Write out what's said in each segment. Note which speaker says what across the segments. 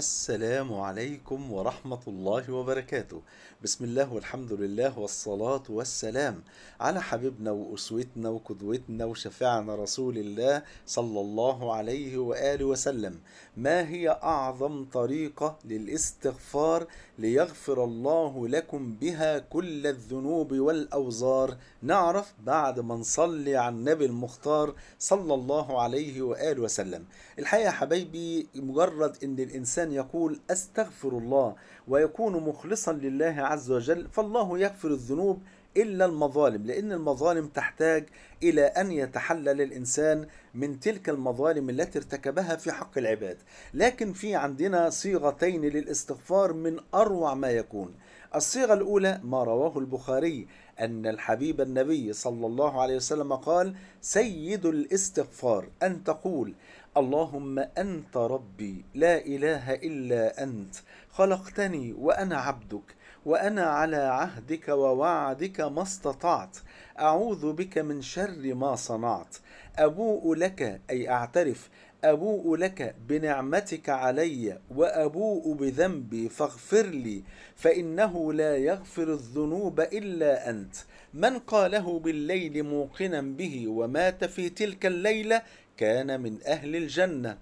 Speaker 1: السلام عليكم ورحمة الله وبركاته بسم الله والحمد لله والصلاة والسلام على حبيبنا وأسوتنا وقدوتنا وشفيعنا رسول الله صلى الله عليه وآله وسلم ما هي أعظم طريقة للاستغفار ليغفر الله لكم بها كل الذنوب والأوزار نعرف بعد ما نصلي على النبي المختار صلى الله عليه وآله وسلم الحقيقة حبايبي مجرد أن الإنسان الإنسان يقول أستغفر الله ويكون مخلصا لله عز وجل فالله يغفر الذنوب إلا المظالم لأن المظالم تحتاج إلى أن يتحلل الإنسان من تلك المظالم التي ارتكبها في حق العباد لكن في عندنا صيغتين للاستغفار من أروع ما يكون الصيغة الأولى ما رواه البخاري أن الحبيب النبي صلى الله عليه وسلم قال سيد الاستغفار أن تقول اللهم أنت ربي لا إله إلا أنت خلقتني وأنا عبدك وأنا على عهدك ووعدك ما استطعت أعوذ بك من شر ما صنعت أبوء لك أي أعترف أبوء لك بنعمتك علي وأبوء بذنبي فاغفر لي فإنه لا يغفر الذنوب إلا أنت من قاله بالليل موقنا به ومات في تلك الليلة كان من أهل الجنة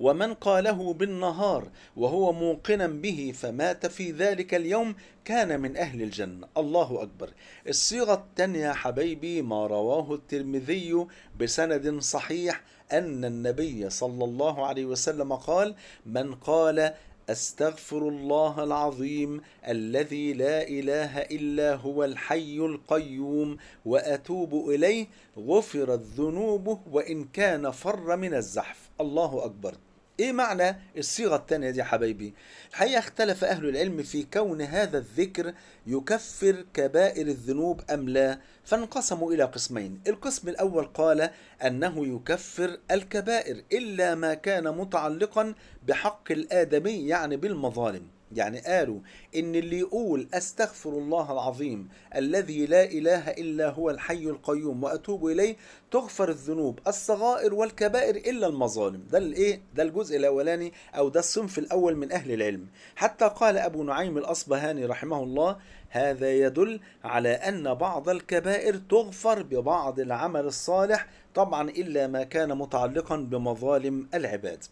Speaker 1: ومن قاله بالنهار وهو موقنا به فمات في ذلك اليوم كان من أهل الجنة الله أكبر الصيغة الثانية حبيبي ما رواه الترمذي بسند صحيح أن النبي صلى الله عليه وسلم قال من قال استغفر الله العظيم الذي لا اله الا هو الحي القيوم واتوب اليه غفرت ذنوبه وان كان فر من الزحف الله اكبر ايه معنى الصيغه الثانيه دي يا حبايبي الحقيقه اختلف اهل العلم في كون هذا الذكر يكفر كبائر الذنوب ام لا فانقسموا الى قسمين القسم الاول قال انه يكفر الكبائر الا ما كان متعلقا بحق الادمي يعني بالمظالم يعني قالوا إن اللي يقول أستغفر الله العظيم الذي لا إله إلا هو الحي القيوم وأتوب إليه تغفر الذنوب الصغائر والكبائر إلا المظالم ده الإيه؟ ده الجزء الأولاني أو ده الصنف الأول من أهل العلم حتى قال أبو نعيم الأصبهاني رحمه الله هذا يدل على أن بعض الكبائر تغفر ببعض العمل الصالح طبعا إلا ما كان متعلقا بمظالم العباد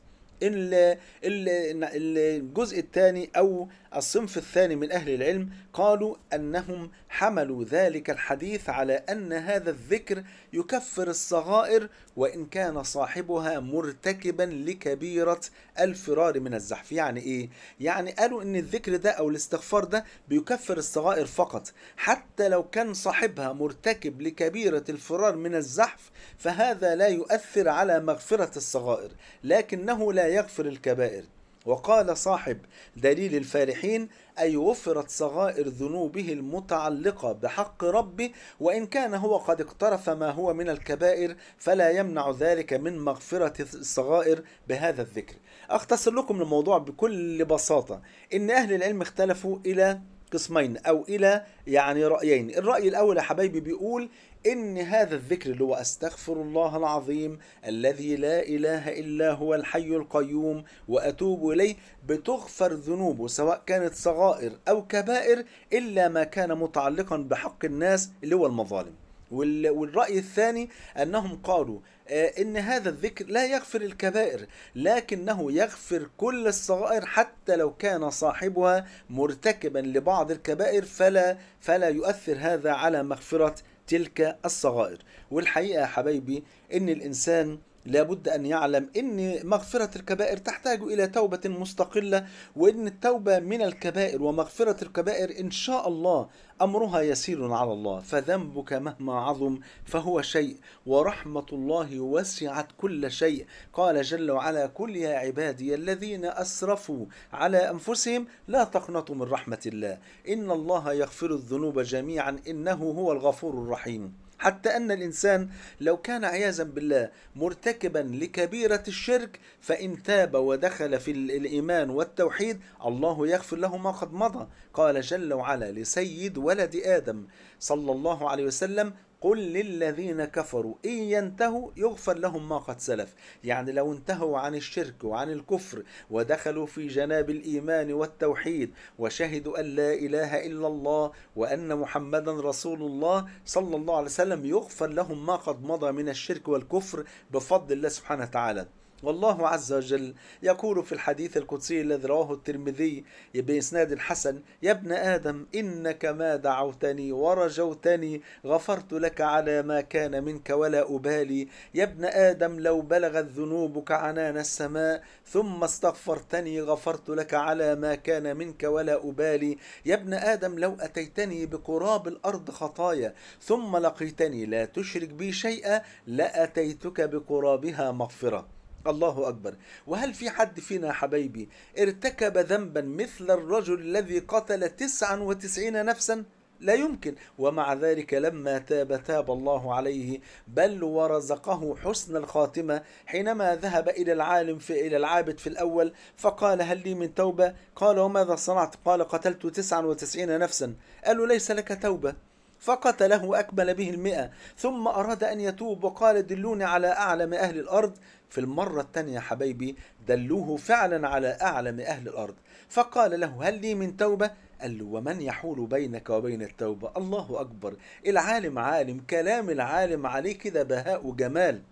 Speaker 1: الجزء الثاني أو الصنف الثاني من أهل العلم قالوا أنهم حملوا ذلك الحديث على أن هذا الذكر يكفر الصغائر وإن كان صاحبها مرتكبا لكبيرة الفرار من الزحف يعني إيه؟ يعني قالوا أن الذكر ده أو الاستغفار ده بيكفر الصغائر فقط حتى لو كان صاحبها مرتكب لكبيرة الفرار من الزحف فهذا لا يؤثر على مغفرة الصغائر لكنه لا لا يغفر الكبائر وقال صاحب دليل الفارحين أي وفرت صغائر ذنوبه المتعلقة بحق ربه وإن كان هو قد اقترف ما هو من الكبائر فلا يمنع ذلك من مغفرة الصغائر بهذا الذكر أختصر لكم الموضوع بكل بساطة إن أهل العلم اختلفوا إلى قسمين او الى يعني رايين الراي الاول يا حبايبي بيقول إن هذا الذكر اللي هو أستغفر الله العظيم الذي لا إله إلا هو الحي القيوم وأتوب إليه بتغفر ذنوبه سواء كانت صغائر أو كبائر إلا ما كان متعلقا بحق الناس اللي هو المظالم والرأي الثاني أنهم قالوا آه، إن هذا الذكر لا يغفر الكبائر لكنه يغفر كل الصغائر حتى لو كان صاحبها مرتكبا لبعض الكبائر فلا فلا يؤثر هذا على مغفرة تلك الصغائر والحقيقة يا حبايبي إن الإنسان لابد أن يعلم أن مغفرة الكبائر تحتاج إلى توبة مستقلة وأن التوبة من الكبائر ومغفرة الكبائر إن شاء الله أمرها يسير على الله فذنبك مهما عظم فهو شيء ورحمة الله وسعت كل شيء قال جل وعلا كل يا عبادي الذين أسرفوا على أنفسهم لا تقنطوا من رحمة الله إن الله يغفر الذنوب جميعا إنه هو الغفور الرحيم حتى أن الإنسان لو كان عياذا بالله مرتكبا لكبيرة الشرك فإن تاب ودخل في الإيمان والتوحيد الله يغفر له ما قد مضى قال جل وعلا لسيد ولد آدم صلى الله عليه وسلم قل للذين كفروا إن ينتهوا يغفر لهم ما قد سلف يعني لو انتهوا عن الشرك وعن الكفر ودخلوا في جناب الإيمان والتوحيد وشهدوا أن لا إله إلا الله وأن محمدا رسول الله صلى الله عليه وسلم يغفر لهم ما قد مضى من الشرك والكفر بفضل الله سبحانه وتعالى والله عز وجل يقول في الحديث القدسي الذي رواه الترمذي بإسناد حسن يا ابن آدم إنك ما دعوتني ورجوتني غفرت لك على ما كان منك ولا أبالي يا ابن آدم لو بلغت ذنوبك عنان السماء ثم استغفرتني غفرت لك على ما كان منك ولا أبالي يا ابن آدم لو أتيتني بقراب الأرض خطايا ثم لقيتني لا تشرك بي شيئا لأتيتك بقرابها مغفرة الله أكبر وهل في حد فينا يا حبايبي ارتكب ذنبا مثل الرجل الذي قتل تسعا وتسعين نفسا لا يمكن ومع ذلك لما تاب تاب الله عليه بل ورزقه حسن الخاتمة حينما ذهب إلى العالم في إلى العابد في الأول فقال هل لي من توبة قال وماذا صنعت قال قتلت تسعا وتسعين نفسا قالوا ليس لك توبة فقتله أكمل به المئة ثم أراد أن يتوب وقال دلوني على أعلم أهل الأرض في المرة الثانية حبايبي دلوه فعلا على أعلم أهل الأرض فقال له هل لي من توبة قال له ومن يحول بينك وبين التوبة الله أكبر العالم عالم كلام العالم عليه كده بهاء وجمال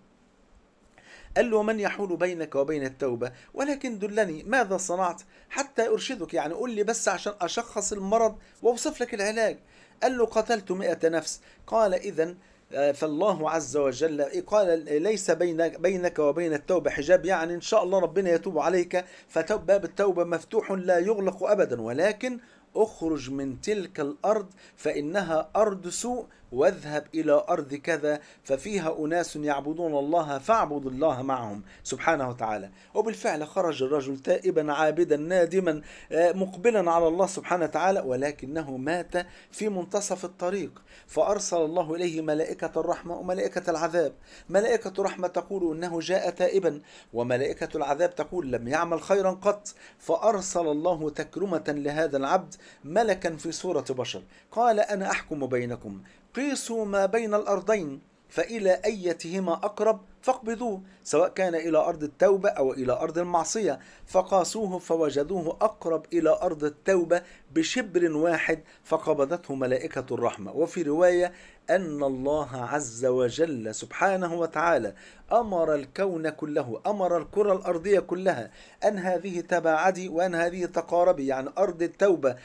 Speaker 1: قال له ومن يحول بينك وبين التوبة ولكن دلني ماذا صنعت حتى أرشدك يعني قل لي بس عشان أشخص المرض وأوصف لك العلاج قال له قتلت مئة نفس قال إذا آه، فالله عز وجل إيه، قال ليس بينك, بينك وبين التوبة حجاب يعني إن شاء الله ربنا يتوب عليك فباب التوبة مفتوح لا يغلق أبدا ولكن اخرج من تلك الأرض فإنها أرض سوء واذهب إلى أرض كذا ففيها أناس يعبدون الله فاعبد الله معهم سبحانه وتعالى وبالفعل خرج الرجل تائبا عابدا نادما آه، مقبلا على الله سبحانه وتعالى ولكنه مات في منتصف الطريق فأرسل الله إليه ملائكة الرحمة وملائكة العذاب ملائكة الرحمة تقول إنه جاء تائبا وملائكة العذاب تقول لم يعمل خيرا قط فأرسل الله تكرمة لهذا العبد ملكا في صورة بشر قال أنا أحكم بينكم قيسوا ما بين الأرضين فإلى أيتهما أقرب فاقبضوه سواء كان إلى أرض التوبة أو إلى أرض المعصية فقاسوه فوجدوه أقرب إلى أرض التوبة بشبر واحد فقبضته ملائكة الرحمة وفي رواية أن الله عز وجل سبحانه وتعالى أمر الكون كله أمر الكرة الأرضية كلها أن هذه تباعدي وأن هذه تقاربي يعني أرض التوبة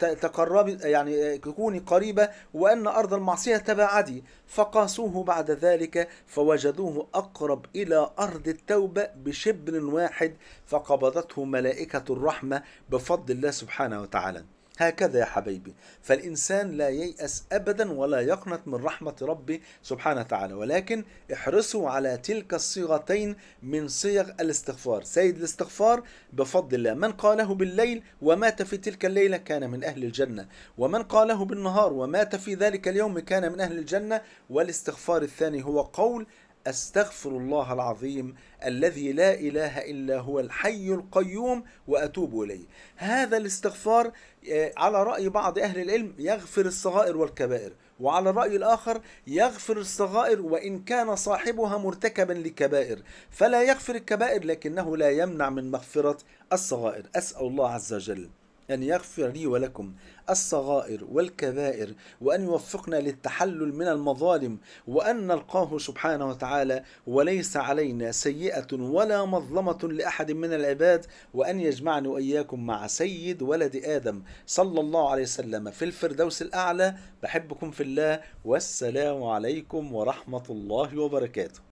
Speaker 1: تقربي يعني تكوني قريبة وأن أرض المعصية تباعدي فقاسوه بعد ذلك فوجدوه أقرب إلى أرض التوبة بشبر واحد فقبضته ملائكة الرحمة بفضل الله سبحانه وتعالى هكذا يا حبيبي فالإنسان لا ييأس أبدا ولا يقنط من رحمة ربه سبحانه وتعالى ولكن احرصوا على تلك الصيغتين من صيغ الاستغفار سيد الاستغفار بفضل الله من قاله بالليل ومات في تلك الليلة كان من أهل الجنة ومن قاله بالنهار ومات في ذلك اليوم كان من أهل الجنة والاستغفار الثاني هو قول استغفر الله العظيم الذي لا اله الا هو الحي القيوم واتوب اليه. هذا الاستغفار آه، على راي بعض اهل العلم يغفر الصغائر والكبائر، وعلى الراي الاخر يغفر الصغائر وان كان صاحبها مرتكبا لكبائر، فلا يغفر الكبائر لكنه لا يمنع من مغفره الصغائر، اسال الله عز وجل. أن يغفر لي ولكم الصغائر والكبائر وأن يوفقنا للتحلل من المظالم وأن نلقاه سبحانه وتعالى وليس علينا سيئة ولا مظلمة لأحد من العباد وأن يجمعني وإياكم مع سيد ولد آدم صلى الله عليه وسلم في الفردوس الأعلى بحبكم في الله والسلام عليكم ورحمة الله وبركاته